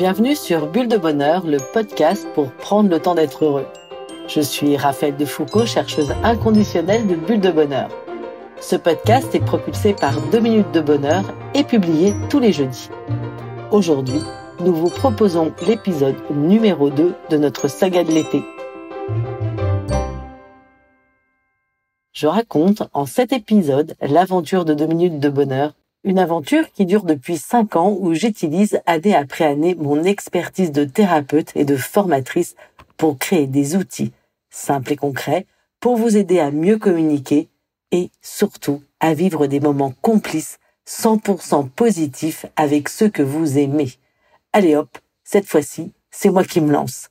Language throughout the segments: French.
Bienvenue sur Bulle de Bonheur, le podcast pour prendre le temps d'être heureux. Je suis Raphaël Foucault, chercheuse inconditionnelle de Bulle de Bonheur. Ce podcast est propulsé par 2 minutes de bonheur et publié tous les jeudis. Aujourd'hui, nous vous proposons l'épisode numéro 2 de notre saga de l'été. Je raconte en cet épisode l'aventure de 2 minutes de bonheur une aventure qui dure depuis 5 ans où j'utilise année après année mon expertise de thérapeute et de formatrice pour créer des outils simples et concrets pour vous aider à mieux communiquer et surtout à vivre des moments complices 100% positifs avec ceux que vous aimez. Allez hop, cette fois-ci, c'est moi qui me lance.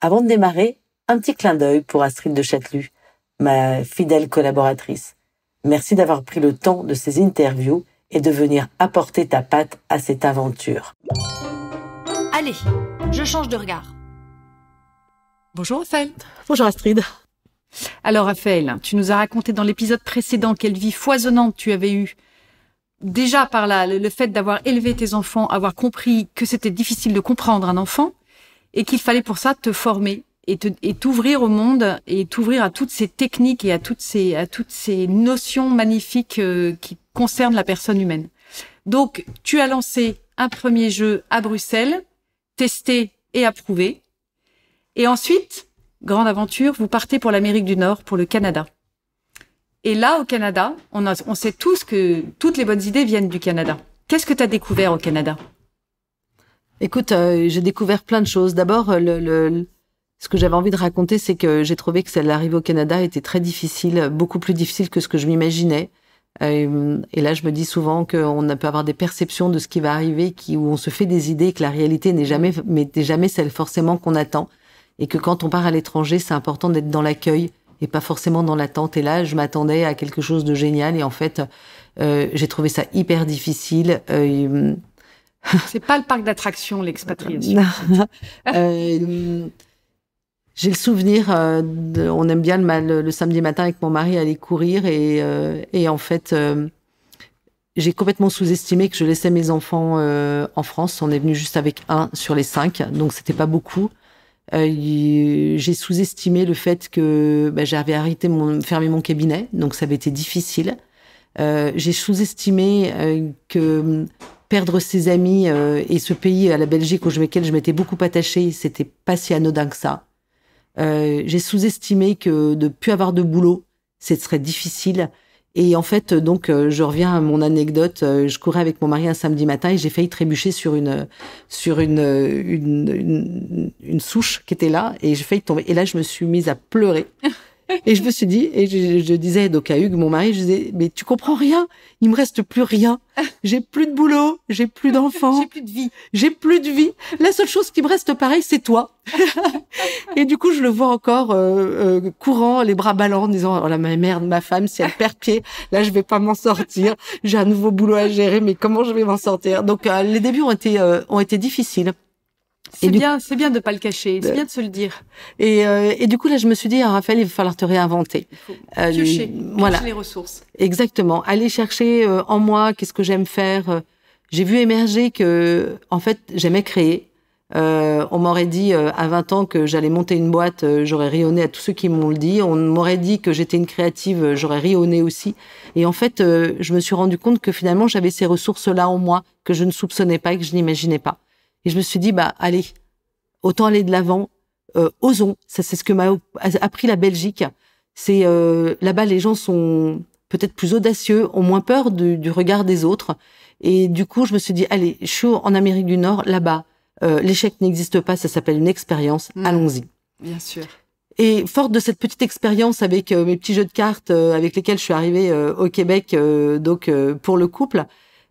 Avant de démarrer, un petit clin d'œil pour Astrid de Châtelut, ma fidèle collaboratrice. Merci d'avoir pris le temps de ces interviews et de venir apporter ta patte à cette aventure. Allez, je change de regard. Bonjour Raphaël. Bonjour Astrid. Alors Raphaël, tu nous as raconté dans l'épisode précédent quelle vie foisonnante tu avais eue. Déjà par là, le fait d'avoir élevé tes enfants, avoir compris que c'était difficile de comprendre un enfant et qu'il fallait pour ça te former et, t'ouvrir au monde et t'ouvrir à toutes ces techniques et à toutes ces, à toutes ces notions magnifiques euh, qui concernent la personne humaine. Donc, tu as lancé un premier jeu à Bruxelles, testé et approuvé. Et ensuite, grande aventure, vous partez pour l'Amérique du Nord, pour le Canada. Et là, au Canada, on, on sait tous que toutes les bonnes idées viennent du Canada. Qu'est-ce que tu as découvert au Canada Écoute, euh, j'ai découvert plein de choses. D'abord, le, ce que j'avais envie de raconter, c'est que j'ai trouvé que celle d'arriver au Canada était très difficile, beaucoup plus difficile que ce que je m'imaginais. Euh, et là, je me dis souvent qu'on peut avoir des perceptions de ce qui va arriver, qui, où on se fait des idées, que la réalité n'est jamais, jamais celle forcément qu'on attend. Et que quand on part à l'étranger, c'est important d'être dans l'accueil et pas forcément dans l'attente. Et là, je m'attendais à quelque chose de génial. Et en fait, euh, j'ai trouvé ça hyper difficile. Euh, c'est pas le parc d'attractions, l'expatriation. euh, j'ai le souvenir, euh, on aime bien le, le, le, samedi matin avec mon mari aller courir et, euh, et en fait, euh, j'ai complètement sous-estimé que je laissais mes enfants en France. On est venu juste avec un sur les cinq, donc c'était pas beaucoup. j'ai sous-estimé le fait que bah, j'avais arrêté mon, fermé mon cabinet, donc ça avait été difficile. j'ai sous-estimé que perdre ses amis et ce pays à la Belgique auquel je m'étais beaucoup attachée, c'était pas si anodin que ça. Euh, j'ai sous-estimé que de plus avoir de boulot, ce serait difficile. Et en fait, donc, euh, je reviens à mon anecdote. Euh, je courais avec mon mari un samedi matin et j'ai failli trébucher sur une sur une, une, une souche qui était là et j'ai failli tomber. Et là, je me suis mise à pleurer. Et je me suis dit, et je, disais donc à Hugues, mon mari, je disais, mais tu comprends rien, il me reste plus rien. J'ai plus de boulot, j'ai plus d'enfants. j'ai plus de vie. J'ai plus de vie. La seule chose qui me reste pareille, c'est toi. et du coup, je le vois encore euh, euh, courant, les bras ballants, disant, oh là, ma merde, ma femme, si elle perd pied, là, je vais pas m'en sortir. J'ai un nouveau boulot à gérer, mais comment je vais m'en sortir Donc, euh, les débuts ont été, ont été difficiles. C'est bien, c'est bien de pas le cacher, c'est ben. bien de se le dire. Euh, et, du coup là, je me suis dit, hein, Raphaël, il va falloir te réinventer. Euh, voilà. les ressources. Exactement. Aller chercher euh, en moi qu'est-ce que j'aime faire. J'ai vu émerger que, en fait, j'aimais créer. on m'aurait dit à 20 ans que j'allais monter une boîte, j'aurais rionné à tous ceux qui m'ont le dit. On m'aurait dit que j'étais une créative, j'aurais rionné aussi. Et en fait, je me suis rendu compte que finalement, j'avais ces ressources-là en moi que je ne soupçonnais pas et que je n'imaginais pas. Et je me suis dit, bah allez, autant aller de l'avant, euh, osons. Ça, c'est ce que m'a appris la Belgique. C'est euh, là-bas, les gens sont peut-être plus audacieux, ont moins peur du, regard des autres. Et du coup, je me suis dit, allez, je suis en Amérique du Nord, là-bas, euh, l'échec n'existe pas, ça s'appelle une expérience. Mm. Allons-y. Bien sûr. Et forte de cette petite expérience avec mes petits jeux de cartes avec lesquels je suis arrivée au Québec, donc pour le couple,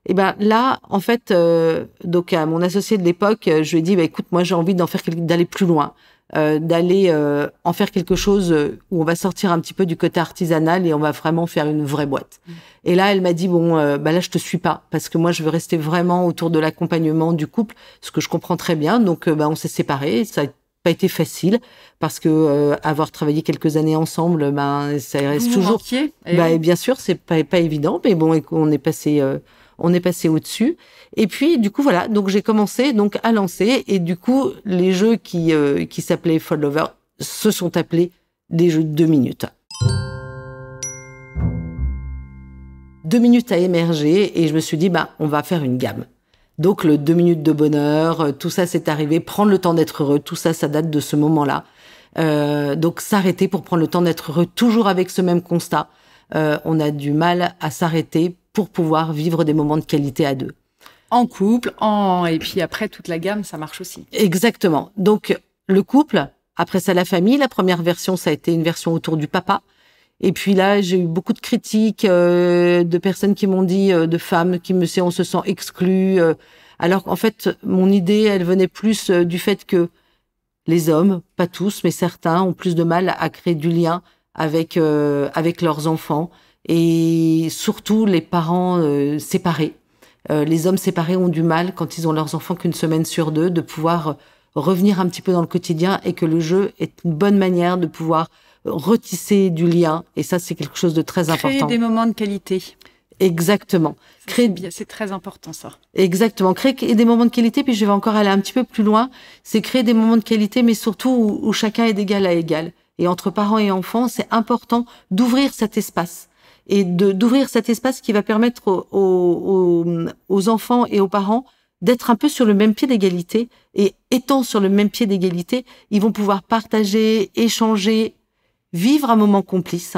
et eh ben là, en fait, euh, donc à mon associé de l'époque, euh, je lui ai dit, bah, écoute, moi j'ai envie d'en faire d'aller plus loin, euh, d'aller euh, en faire quelque chose où on va sortir un petit peu du côté artisanal et on va vraiment faire une vraie boîte. Mm. Et là, elle m'a dit, bon, bah là je te suis pas parce que moi je veux rester vraiment autour de l'accompagnement du couple, ce que je comprends très bien. Donc, ben on s'est séparés. Ça n'a pas été facile parce que avoir travaillé quelques années ensemble, ben ça reste toujours. Eh bah, bien sûr, c'est pas pas évident, mais bon, on est passé on est passé au-dessus. Et puis, du coup, voilà, donc j'ai commencé donc à lancer, et du coup, les jeux qui, euh, qui s'appelaient Fall Over se sont appelés des jeux de deux minutes. Deux minutes à émerger, et je me suis dit, bah, on va faire une gamme. Donc le deux minutes de bonheur, euh, tout ça c'est arrivé, prendre le temps d'être heureux, tout ça ça date de ce moment-là. Euh, donc s'arrêter pour prendre le temps d'être heureux, toujours avec ce même constat. on a du mal à s'arrêter pour pouvoir vivre des moments de qualité à deux. En couple, en et puis après toute la gamme, ça marche aussi. Exactement. Donc le couple, après ça la famille. La première version, ça a été une version autour du papa. Et puis là, j'ai eu beaucoup de critiques euh, de personnes qui m'ont dit, euh, de femmes qui me disaient on se sent exclu, euh. alors qu'en fait mon idée, elle venait plus du fait que les hommes, pas tous, mais certains, ont plus de mal à créer du lien avec avec leurs enfants et surtout les parents euh, séparés. Euh, les hommes séparés ont du mal, quand ils ont leurs enfants qu'une semaine sur deux, de pouvoir revenir un petit peu dans le quotidien et que le jeu est une bonne manière de pouvoir retisser du lien. Et ça, c'est quelque chose de très important. Créer des moments de qualité. Exactement. Créer... C'est très important ça. Exactement. Créer des moments de qualité, puis je vais encore aller un petit peu plus loin. C'est créer des moments de qualité, mais surtout où, où chacun est d'égal à égal. Et entre parents et enfants, c'est important d'ouvrir cet espace et d'ouvrir cet espace qui va permettre aux, aux, enfants et aux parents d'être un peu sur le même pied d'égalité. Et étant sur le même pied d'égalité, ils vont pouvoir partager, échanger, vivre un moment complice.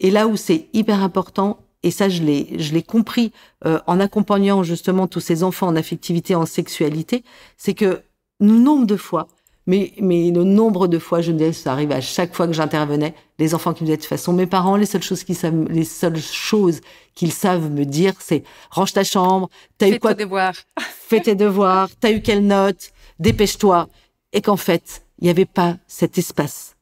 Et là où c'est hyper important, et ça je l'ai je l'ai compris euh, en accompagnant justement tous ces enfants en affectivité, en sexualité, c'est que nombre de fois mais, mais le nombre de fois, je disais, ça arrive à chaque fois que j'intervenais, les enfants qui me disaient, de toute façon, mes parents, les seules choses qu'ils savent, les seules choses qu'ils savent me dire, c'est range ta chambre, t'as eu quoi? Tes devoirs. Fais tes devoirs, t'as eu quelle note, dépêche-toi. Et qu'en fait, il n'y avait pas cet espace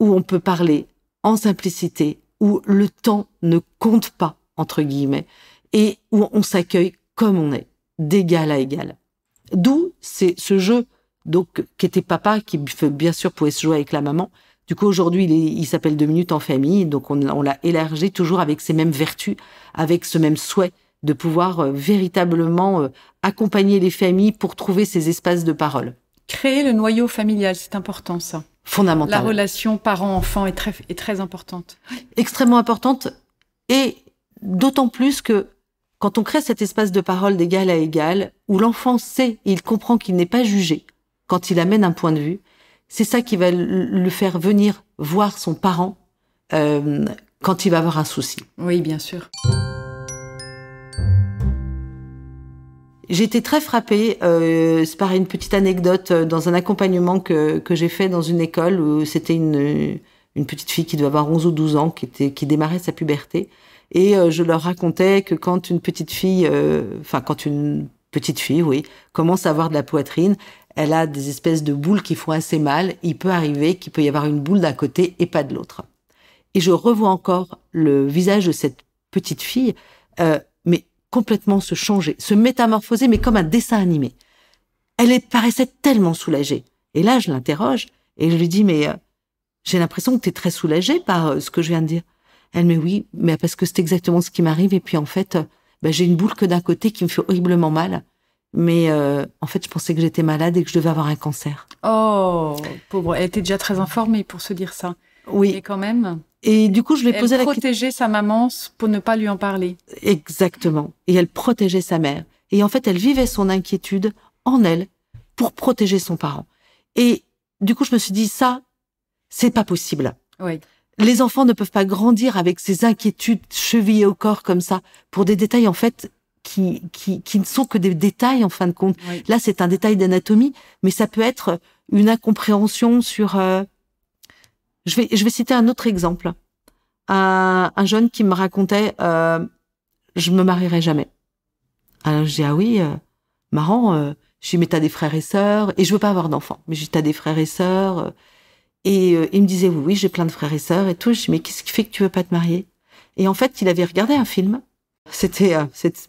où on peut parler en simplicité, où le temps ne compte pas, entre guillemets, et où on s'accueille comme on est, d'égal à égal. D'où c'est ce jeu donc qui était papa, qui bien sûr pouvait se jouer avec la maman. Du coup, aujourd'hui, il s'appelle Deux minutes en famille, donc on, l'a élargi toujours avec ces mêmes vertus, avec ce même souhait de pouvoir euh, véritablement euh, accompagner les familles pour trouver ces espaces de parole. Créer le noyau familial, c'est important ça. Fondamental. La relation parent-enfant est très, est très importante. Extrêmement importante et d'autant plus que quand on crée cet espace de parole d'égal à égal, où l'enfant sait il comprend qu'il n'est pas jugé, quand il amène un point de vue, c'est ça qui va le faire venir voir son parent euh, quand il va avoir un souci. Oui, bien sûr. J'étais très frappée, euh, c'est une petite anecdote, euh, dans un accompagnement que, j'ai fait dans une école où c'était une, petite fille qui devait avoir 11 ou 12 ans, qui, était, qui démarrait sa puberté. Et euh, je leur racontais que quand une petite fille, enfin quand une petite fille, oui, commence à avoir de la poitrine, elle a des espèces de boules qui font assez mal. Il peut arriver qu'il peut y avoir une boule d'un côté et pas de l'autre. Et je revois encore le visage de cette petite fille, euh, mais complètement se changer, se métamorphoser, mais comme un dessin animé. Elle paraissait tellement soulagée. Et là, je l'interroge et je lui dis, mais euh, j'ai l'impression que tu es très soulagée par euh, ce que je viens de dire. Elle, me dit, oui, mais parce que c'est exactement ce qui m'arrive. Et puis, en fait, bah, j'ai une boule que d'un côté qui me fait horriblement mal mais euh, en fait, je pensais que j'étais malade et que je devais avoir un cancer. Oh, pauvre, elle était déjà très informée pour se dire ça. Oui. Et quand même. Et du coup, je lui ai posé la question. Elle protégeait sa maman pour ne pas lui en parler. Exactement. Et elle protégeait sa mère. Et en fait, elle vivait son inquiétude en elle pour protéger son parent. Et du coup, je me suis dit, ça, c'est pas possible. Oui. Les enfants ne peuvent pas grandir avec ces inquiétudes chevillées au corps comme ça pour des détails en fait qui, qui, qui ne sont que des détails en fin de compte. Là, c'est un détail d'anatomie, mais ça peut être une incompréhension sur... Euh, je, vais, je vais citer un autre exemple. Un, un jeune qui me racontait euh, Je me marierai jamais ⁇ Alors je dis ⁇ Ah oui, euh, marrant euh, Je dis ⁇ Mais t'as des frères et sœurs Et je veux pas avoir d'enfants. Mais je dis ⁇ T'as des frères et sœurs et il me disait oui, oui, j'ai plein de frères et sœurs et tout. dis mais qu'est-ce qui fait que tu veux pas te marier Et en fait, il avait regardé un film euh, c'était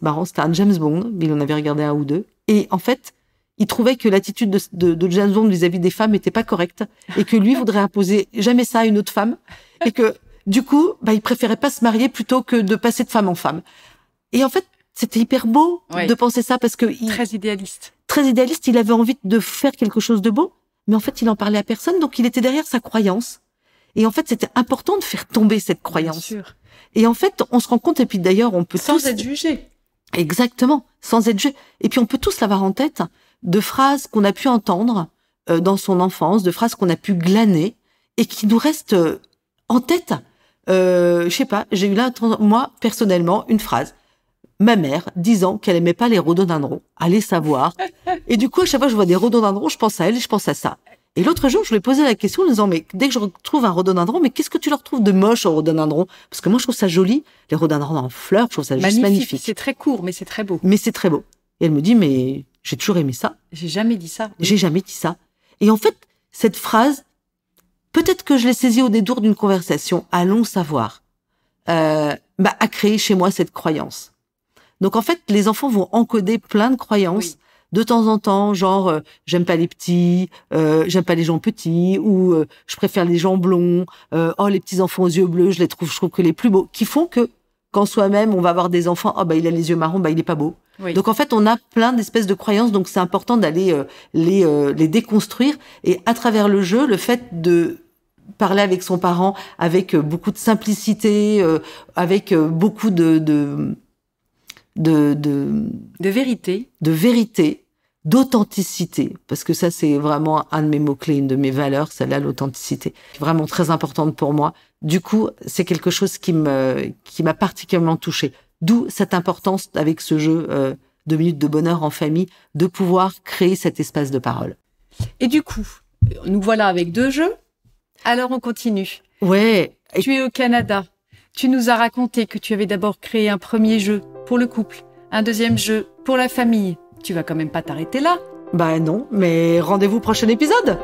marrant, c'était un James Bond, il en avait regardé un ou deux. Et en fait, il trouvait que l'attitude de, James Bond vis-à-vis des femmes n'était pas correcte et que lui voudrait imposer jamais ça à une autre femme et que du coup, bah, il préférait pas se marier plutôt que de passer de femme en femme. Et en fait, c'était hyper beau de penser ça parce que il, très idéaliste. Très idéaliste, il avait envie de faire quelque chose de beau, mais en fait, il en parlait à personne, donc il était derrière sa croyance. Et en fait, c'était important de faire tomber cette croyance. Bien et en fait, on se rend compte, et puis d'ailleurs, on peut sans être jugé. Exactement, sans être jugé. Et puis on peut tous l'avoir en tête de phrases qu'on a pu entendre euh, dans son enfance, de phrases qu'on a pu glaner et qui nous restent euh, en tête. Euh, je sais pas, j'ai eu là, moi, personnellement, une phrase. Ma mère disant qu'elle aimait pas les rhododendrons. Allez savoir. Et du coup, à chaque fois que je vois des rhododendrons, je pense à elle et je pense à ça. Et l'autre jour, je lui ai posé la question en disant, mais dès que je retrouve un rhododendron, mais qu'est-ce que tu leur trouves de moche au rhododendron Parce que moi, je trouve ça joli. Les rhododendrons en fleurs, je trouve ça magnifique, juste magnifique. C'est très court, mais c'est très beau. Mais c'est très beau. Et elle me dit, mais j'ai toujours aimé ça. J'ai jamais dit ça. J'ai jamais dit ça. Et en fait, cette phrase, peut-être que je l'ai saisie au détour d'une conversation, allons savoir, euh, bah, a créé chez moi cette croyance. Donc en fait, les enfants vont encoder plein de croyances de temps en temps, genre euh, j'aime pas les petits, euh, j'aime pas les gens petits, ou euh, je préfère les gens blonds, euh, oh les petits enfants aux yeux bleus, je les trouve, je trouve que les plus beaux, qui font que quand soi-même on va avoir des enfants, oh bah il a les yeux marrons, bah il est pas beau. Donc en fait on a plein d'espèces de croyances, donc c'est important d'aller les les déconstruire et à travers le jeu, le fait de parler avec son parent avec beaucoup de simplicité, avec beaucoup de de, de, vérité. De vérité, d'authenticité, parce que ça c'est vraiment un de mes mots-clés, une de mes valeurs, celle-là, l'authenticité, vraiment très importante pour moi. Du coup, c'est quelque chose qui me qui m'a particulièrement touchée. D'où cette importance avec ce jeu euh, de minutes de bonheur en famille, de pouvoir créer cet espace de parole. Et du coup, nous voilà avec deux jeux. Alors on continue. Ouais. Tu es au Canada. Tu nous as raconté que tu avais d'abord créé un premier jeu pour le couple, un deuxième jeu pour la famille. Tu vas quand même pas t'arrêter là Bah non, mais rendez-vous prochain épisode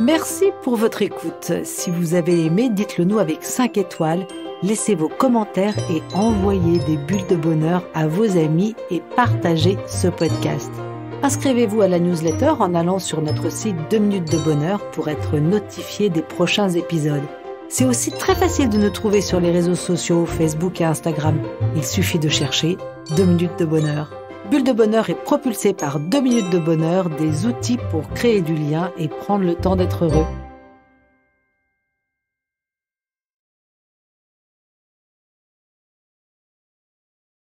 Merci pour votre écoute. Si vous avez aimé, dites-le nous avec 5 étoiles, laissez vos commentaires et envoyez des bulles de bonheur à vos amis et partagez ce podcast. Inscrivez-vous à la newsletter en allant sur notre site 2 minutes de bonheur pour être notifié des prochains épisodes. C'est aussi très facile de nous trouver sur les réseaux sociaux, Facebook et Instagram. Il suffit de chercher 2 minutes de bonheur. Bulle de bonheur est propulsée par 2 minutes de bonheur, des outils pour créer du lien et prendre le temps d'être heureux.